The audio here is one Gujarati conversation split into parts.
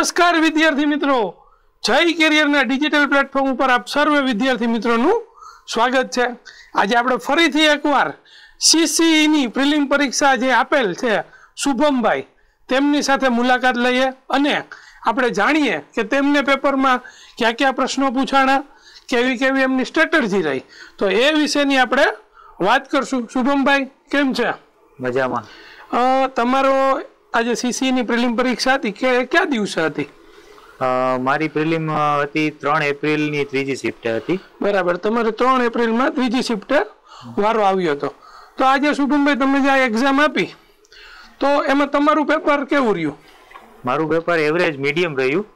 નમસ્કાર વિદ્યાર્થી મિત્રો જય કેરિયરના ડિજિટલ પ્લેટફોર્મ ઉપર આપ સર્વ વિદ્યાર્થી મિત્રોનું સ્વાગત છે આજે આપણે ફરીથી એકવાર સીસીઈની પ્રિલિમ પરીક્ષા જે આપેલ છે શુભમભાઈ તેમની સાથે મુલાકાત લઈએ અને આપણે જાણીએ કે તેમને પેપરમાં કયા કયા પ્રશ્નો પૂછાણા કેવી કેવી એમની સ્ટ્રેટર્જી રહી તો એ વિશેની આપણે વાત કરશું શુભમભાઈ કેમ છે મજામાં તમારો આજે સીસીની પ્રિલિમ પરીક્ષા હતી કે કયા દિવસે હતી મારી પ્રિલિમ હતી ત્રણ એપ્રિલની ત્રીજી શિફ્ટ હતી બરાબર તમારે ત્રણ એપ્રિલમાં ત્રીજી શિફ્ટ વારો આવ્યો હતો તો આજે સુગમભાઈ તમે જે આ એક્ઝામ આપી તો એમાં તમારું પેપર કેવું રહ્યું મારું પેપર એવરેજ મીડિયમ રહ્યું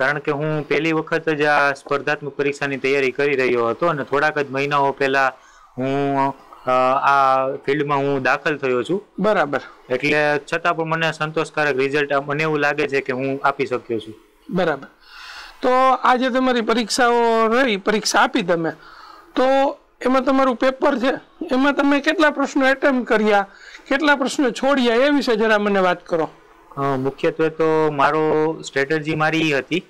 કારણ કે હું પહેલી વખત જ આ સ્પર્ધાત્મક પરીક્ષાની તૈયારી કરી રહ્યો હતો અને થોડાક જ મહિનાઓ પહેલાં હું આ ફિલ્ડમાં હું દાખલ થયો છું બરાબર એટલે છતાં પણ મને સંતોષકારક રિઝલ્ટ મને એવું લાગે છે કે હું આપી શક્યો છું બરાબર તો આજે તમારી પરીક્ષાઓ રહી પરીક્ષા આપી તમે તો એમાં તમારું પેપર છે એમાં તમે કેટલા પ્રશ્નો એટેમ્પ કર્યા કેટલા પ્રશ્નો છોડ્યા એ વિશે જરા મને વાત કરો મુખ્યત્વે તો મારો સ્ટ્રેટેજી મારી હતી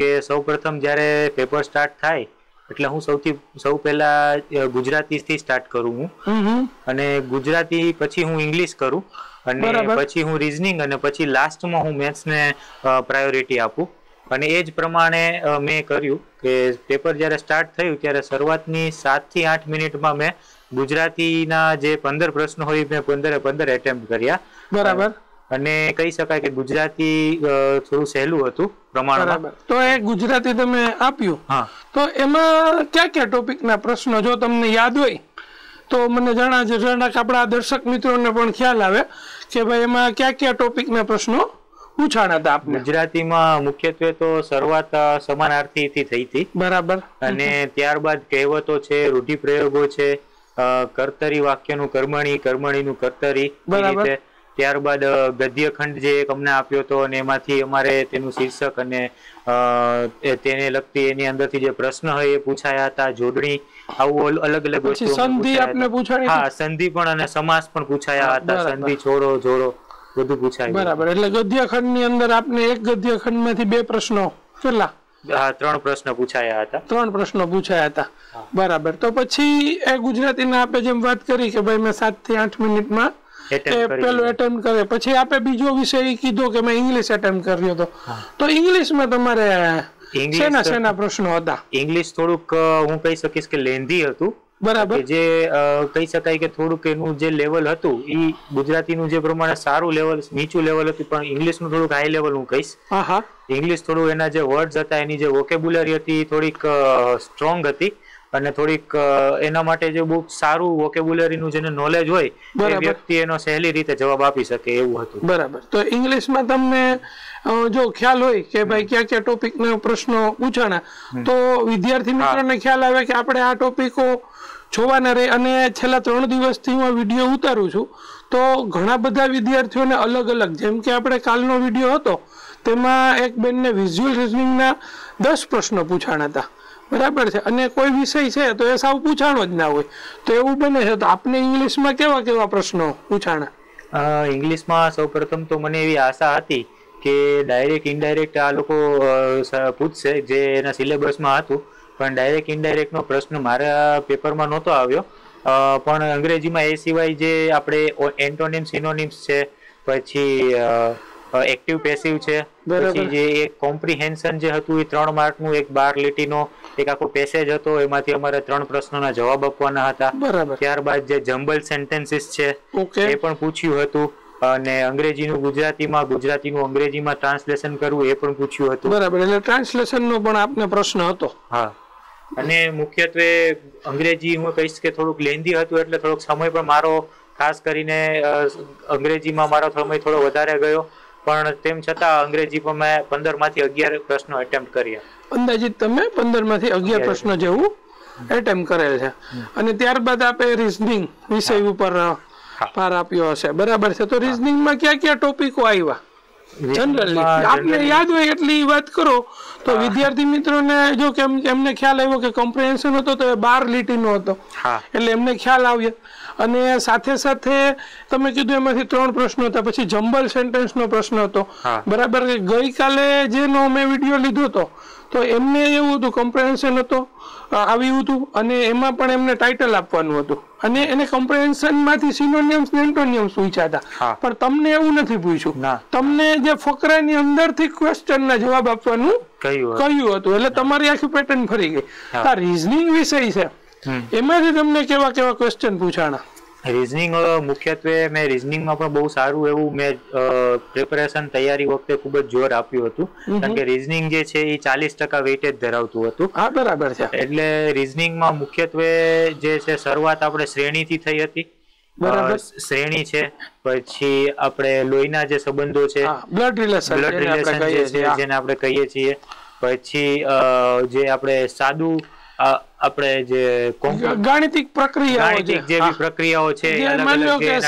કે સૌપ્રથમ જ્યારે પેપર સ્ટાર્ટ થાય એટલે હું સૌથી સૌ પહેલા ગુજરાતી થી સ્ટાર્ટ કરું હું અને ગુજરાતી પછી હું ઇંગ્લિશ કરું અને પછી હું રીઝનિંગ અને પછી લાસ્ટમાં હું મેથ્સ ને પ્રાયોરિટી આપું અને એ જ પ્રમાણે મેં કર્યું કે પેપર જ્યારે સ્ટાર્ટ થયું ત્યારે શરૂઆતની થી આઠ મિનિટમાં મેં ગુજરાતીના જે પંદર પ્રશ્નો હોય મેં પંદરે પંદર એટેમ્પ્ટ કર્યા બરાબર અને કહી શકાય કે ગુજરાતી થોડું સહેલું હતું પ્રમાણમાં તો એ ગુજરાતી તમે આપ્યું હા તો એમાં કયા કયા ટોપિકના પ્રશ્નો જો તમને યાદ હોય તો મને જણાવજો જરાક આપણા દર્શક મિત્રોને પણ ખ્યાલ આવે કે ભાઈ એમાં કયા કયા ટોપિકના પ્રશ્નો પૂછાણા હતા આપને ગુજરાતીમાં મુખ્યત્વે તો શરૂઆત સમાનાર્થીથી થઈ હતી બરાબર અને ત્યારબાદ કહેવતો છે રૂઢિપ્રયોગો છે કર્તરી વાક્યનું કર્મણી કર્મણીનું કર્તરી બરાબર ત્યારબાદ ગદ્યખંડ જે એક અમને આપ્યો હતો અને એમાંથી અમારે તેનું શીર્ષક અને તેને લગતી એની અંદરથી જે પ્રશ્ન હોય એ પૂછાયા હતા જોડણી આવું અલગ અલગ સંધિ હા સંધિ પણ અને સમાસ પણ પૂછાયા હતા સંધિ છોડો જોડો બધું પૂછાય બરાબર એટલે ગદ્યખંડ ની અંદર આપને એક ગદ્યખંડ માંથી બે પ્રશ્નો કેટલા હા ત્રણ પ્રશ્ન પૂછાયા હતા ત્રણ પ્રશ્નો પૂછાયા હતા બરાબર તો પછી એ ગુજરાતીના આપણે જેમ વાત કરી કે ભાઈ મેં સાત થી આઠ મિનિટમાં પહેલો એટેમ્પ કરે પછી આપે બીજો વિષય કીધો કે મેં ઇંગ્લિશ એટેમ્પ કર્યો હતો તો ઇંગ્લિશમાં તમારે શેના શેના પ્રશ્નો હતા ઇંગ્લિશ થોડુંક હું કહી શકીશ કે લેન્ધી હતું બરાબર જે કહી શકાય કે થોડુંક એનું જે લેવલ હતું એ ગુજરાતીનું જે પ્રમાણે સારું લેવલ નીચું લેવલ હતું પણ ઇંગ્લિશનું થોડુંક હાઈ લેવલ હું કહીશ ઇંગ્લિશ થોડું એના જે વર્ડ્સ હતા એની જે વોકેબ્યુલરી હતી થોડીક સ્ટ્રોંગ હતી અને થોડીક એના માટે જે બહુ સારું વોકેબ્યુલરીનું જેને નોલેજ હોય એ વ્યક્તિ એનો સહેલી રીતે જવાબ આપી શકે એવું હતું બરાબર તો ઇંગ્લિશમાં તમને જો ખ્યાલ હોય કે ભાઈ ક્યાં કયા ટોપિકના પ્રશ્નો પૂછાણા તો વિદ્યાર્થી મિત્રોને ખ્યાલ આવે કે આપણે આ ટોપિકો જોવાના રહે અને છેલ્લા ત્રણ દિવસથી હું આ વિડીયો ઉતારું છું તો ઘણા બધા વિદ્યાર્થીઓને અલગ અલગ જેમ કે આપણે કાલનો વિડીયો હતો તેમાં એક બેનને વિઝ્યુઅલ રિઝનિંગના દસ પ્રશ્નો પૂછાણ હતા બરાબર છે અને કોઈ વિષય છે તો એ સાવ પૂછાણો જ ના હોય તો એવું બને છે તો આપને ઇંગ્લિશમાં કેવા કેવા પ્રશ્નો પૂછાણ ઇંગ્લિશમાં સૌપ્રથમ તો મને એવી આશા હતી કે ડાયરેક્ટ ઇનડાયરેક્ટ આ લોકો પૂછશે જે એના સિલેબસમાં હતું પણ ડાયરેક્ટ ઇનડાયરેક્ટનો પ્રશ્ન મારા પેપરમાં નહોતો આવ્યો પણ અંગ્રેજીમાં એ સિવાય જે આપણે એન્ટોનિમ સિનોનિમ્સ છે પછી એક્ટિવ પેસિવ છે પછી જે એક કોમ્પ્રિહેન્શન જે હતું એ ત્રણ માર્કનું એક બાર લીટીનો એક આખો પેસેજ હતો એમાંથી અમારે ત્રણ પ્રશ્નોના જવાબ આપવાના હતા ત્યારબાદ જે જમ્બલ સેન્ટેન્સીસ છે એ પણ પૂછ્યું હતું અને અંગ્રેજીનું ગુજરાતીમાં ગુજરાતીનું અંગ્રેજીમાં ટ્રાન્સલેશન કરવું એ પણ પૂછ્યું હતું બરાબર એટલે ટ્રાન્સલેશનનો પણ આપને પ્રશ્ન હતો હા અને મુખ્યત્વે અંગ્રેજી હું કહીશ કે થોડુંક લેન્ધી હતું એટલે થોડોક સમય પણ મારો ખાસ કરીને અંગ્રેજીમાં મારો સમય થોડો વધારે ગયો પણ તેમ છતાં અંગ્રેજી પર મેં પંદર માંથી અગિયાર પ્રશ્નો એટેમ્પ્ટ કર્યા અંદાજિત તમે પંદર માંથી અગિયાર પ્રશ્નો જેવું એટેમ્પ કરેલ છે અને ત્યારબાદ આપણે રીઝનિંગ વિષય ઉપર ભાર આપ્યો હશે બરાબર છે તો રીઝનિંગમાં કયા કયા ટોપિકો આવ્યા જનરલી આપને યાદ હોય એટલી વાત કરો તો વિદ્યાર્થી મિત્રોને જો કે એમને ખ્યાલ આવ્યો કે કોમ્પ્રિહેન્શન હતો તો એ બાર લીટીનો હતો એટલે એમને ખ્યાલ આવ્યો અને સાથે સાથે તમે કીધું એમાંથી ત્રણ પ્રશ્નો હતા પછી જમ્બલ સેન્ટેન્સનો પ્રશ્ન હતો બરાબર ગઈકાલે જેનો મેં વિડીયો લીધો હતો તો એમને એવું હતું કોમ્પ્રેહેન્શન હતો આવ્યું હતું અને એમાં પણ એમને ટાઇટલ આપવાનું હતું અને એને કોમ્પ્રેહેન્શનમાંથી સિનોનિયમ્સ ને એન્ટોનિયમ્સ પૂછ્યા હતા પણ તમને એવું નથી પૂછ્યું તમને જે ફકરાની અંદરથી ક્વેશ્ચનના જવાબ આપવાનું કહ્યું હતું એટલે તમારી આખી પેટર્ન ફરી ગઈ આ રીઝનિંગ વિષય છે એમાંથી તમને કેવા કેવા ક્વેશ્ચન પૂછાણા રિઝનિંગ મુખ્યત્વે મેં રિઝનિંગમાં પણ બહુ સારું એવું મેં પ્રિપરેશન તૈયારી વખતે ખૂબ જ જોર આપ્યું હતું કારણ કે રિઝનિંગ જે છે એ ચાલીસ ટકા વેઇટેજ ધરાવતું હતું હા બરાબર છે એટલે રિઝનિંગમાં મુખ્યત્વે જે છે શરૂઆત આપણે શ્રેણીથી થઈ હતી શ્રેણી છે પછી આપણે લોહીના જે સંબંધો છે બ્લડ રિલેશન બ્લડ રિલેશન જે છે જેને આપણે કહીએ છીએ પછી જે આપણે સાદું આપણે જે ગાણિતિક પ્રક્રિયા જે પ્રક્રિયાઓ છે અલગ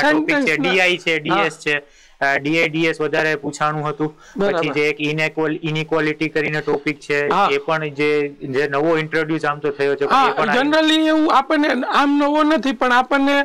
અલગ ટોપિક છે ડીઆઈ છે ડીએસ છે ડીએડીએસ વધારે પૂછાણું હતું પછી જે એક ઇનઇક્વાલિટી કરીને ટોપિક છે એ પણ જે જે નવો ઇન્ટ્રોડ્યુસ આમ તો થયો છે જનરલી એવું આપણને આમ નવો નથી પણ આપણને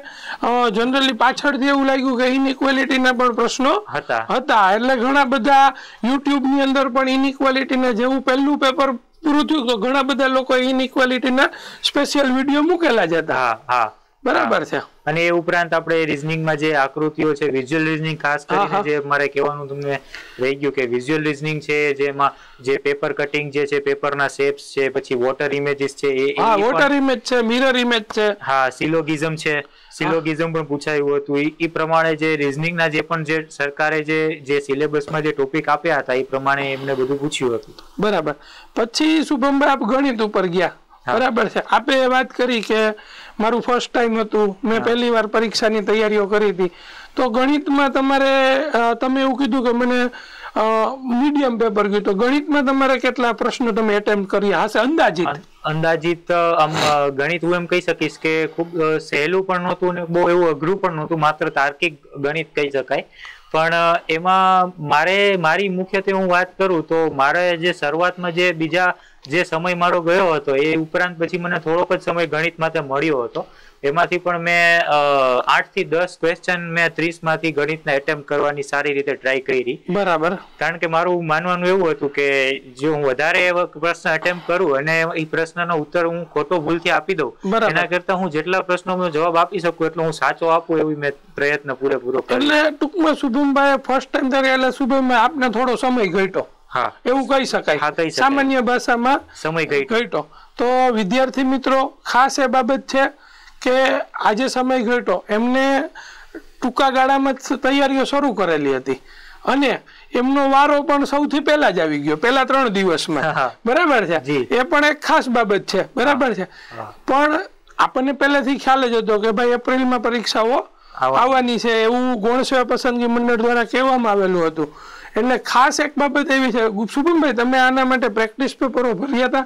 જનરલી પાછળથી એવું લાગ્યું કે ઇનઇક્વાલિટીના પણ પ્રશ્નો હતા હતા એટલે ઘણા બધા યુટ્યુબની અંદર પણ ઇનઇક્વાલિટીને જેવું પહેલું પેપર દુરુપયોગ તો ઘણા બધા લોકો ઇનઇક્વાલિટીના સ્પેશિયલ વિડીયો મૂકેલા જ હતા હા બરાબર છે અને એ ઉપરાંત આપણે રિઝનિંગમાં જે આકૃતિઓ છે વિઝ્યુઅલ રિઝનિંગ ખાસ કરીને જે મારે કહેવાનું તમને રહી ગયું કે વિઝ્યુઅલ રિઝનિંગ છે જેમાં જે પેપર કટિંગ જે છે પેપરના શેપ્સ છે પછી વોટર ઇમેજીસ છે એ વોટર ઇમેજ છે મિરર ઇમેજ છે હા સિલોગિઝમ છે સિલોગિઝમ પણ પૂછાયું હતું એ પ્રમાણે જે રિઝનિંગના જે પણ જે સરકારે જે જે સિલેબસમાં જે ટોપિક આપ્યા હતા એ પ્રમાણે એમને બધું પૂછ્યું હતું બરાબર પછી શુભમભાઈ આપ ગણિત ઉપર ગયા બરાબર છે આપે એ વાત કરી કે મારું ફર્સ્ટ ટાઈમ હતું મેં પહેલી વાર પરીક્ષાની તૈયારીઓ કરી હતી તો ગણિતમાં તમારે તમે એવું કીધું કે મને મીડિયમ પેપર ગયું તો ગણિતમાં તમારે કેટલા પ્રશ્નો તમે એટેમ્પ્ટ કર્યા હશે અંદાજિત અંદાજિત આમ ગણિત હું એમ કહી શકીશ કે ખૂબ સહેલું પણ નહોતું ને બહુ એવું અઘરું પણ નહોતું માત્ર તાર્કિક ગણિત કહી શકાય પણ એમાં મારે મારી મુખ્યત્વે હું વાત કરું તો મારે જે શરૂઆતમાં જે બીજા જે સમય મારો ગયો હતો એ ઉપરાંત પછી મને થોડોક જ સમય ગણિત માટે મળ્યો હતો એમાંથી પણ મેં આઠ થી દસ ક્વેશ્ચન મેં ત્રીસ માંથી ગણિતના એટેમ્પ કરવાની સારી રીતે ટ્રાય કરી બરાબર કારણ કે મારું માનવાનું એવું હતું કે જો હું વધારે પ્રશ્ન એટેમ્પ કરું અને એ પ્રશ્નનો ઉત્તર હું ખોટો ભૂલથી આપી દઉં એના કરતા હું જેટલા પ્રશ્નોનો જવાબ આપી શકું એટલો હું સાચો આપું એવી મેં પ્રયત્ન પૂરેપૂરો કર્યો એટલે ટૂંકમાં શુભમભાઈ ફર્સ્ટ ટાઈમ કરે એટલે શુભમભાઈ આપને થોડો સમય ઘટ્યો એવું કહી શકાય સામાન્ય ભાષામાં સમય ઘટ્યો તો વિદ્યાર્થી મિત્રો ખાસ એ બાબત છે કે આજે સમય ઘટ્યો એમને ટૂંકા ગાળામાં તૈયારીઓ શરૂ કરેલી હતી અને એમનો વારો પણ સૌથી પહેલા જ આવી ગયો પહેલા ત્રણ દિવસમાં બરાબર છે એ પણ એક ખાસ બાબત છે બરાબર છે પણ આપણને પહેલેથી ખ્યાલ જ હતો કે ભાઈ એપ્રિલમાં પરીક્ષાઓ આવવાની છે એવું ગોણસેવા પસંદગી મંડળ દ્વારા કહેવામાં આવેલું હતું એટલે ખાસ એક બાબત એવી છે સુભમભાઈ તમે આના માટે પ્રેક્ટિસ પેપરો ભર્યા હતા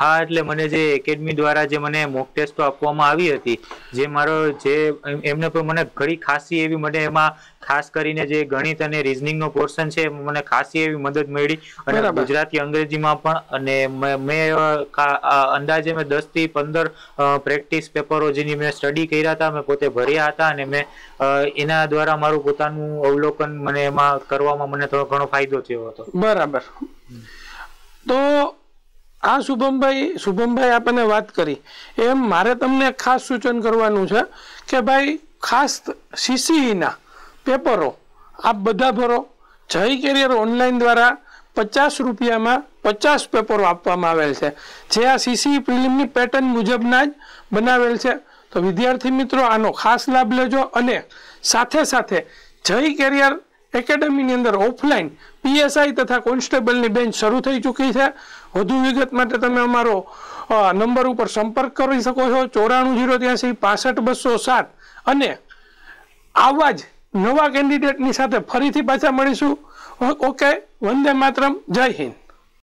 હા એટલે મને જે એકેડમી દ્વારા જે મને મોક ટેસ્ટો આપવામાં આવી હતી જે મારો જે એમને પણ મને ઘણી ખાસી એવી મને એમાં ખાસ કરીને જે ગણિત અને રિઝનિંગનો પોર્શન છે મને ખાસી એવી મદદ મળી અને ગુજરાતી અંગ્રેજીમાં પણ અને મેં અંદાજે મેં દસથી પંદર પ્રેક્ટિસ પેપરો જેની મેં સ્ટડી કર્યા હતા મેં પોતે ભર્યા હતા અને મેં એના દ્વારા મારું પોતાનું અવલોકન મને એમાં કરવામાં મને થોડો ઘણો ફાયદો થયો હતો બરાબર તો આ શુભમભાઈ શુભમભાઈ આપણને વાત કરી એમ મારે તમને ખાસ સૂચન કરવાનું છે કે ભાઈ ખાસ સીસીઈના પેપરો આપ બધા ભરો જય કેરિયર ઓનલાઈન દ્વારા પચાસ રૂપિયામાં પચાસ પેપરો આપવામાં આવેલ છે જે આ સીસી પ્રિલિમની પેટર્ન મુજબના જ બનાવેલ છે તો વિદ્યાર્થી મિત્રો આનો ખાસ લાભ લેજો અને સાથે સાથે જય કેરિયર એકેડેમીની અંદર ઓફલાઈન પીએસઆઈ તથા કોન્સ્ટેબલની બેન્ચ શરૂ થઈ ચૂકી છે વધુ વિગત માટે તમે અમારો નંબર ઉપર સંપર્ક કરી શકો છો ચોરાણું જીરો ત્યાંસી પાસઠ બસો સાત અને આવા જ નવા કેન્ડિડેટની સાથે ફરીથી પાછા મળીશું ઓકે વંદે માતરમ જય હિન્દ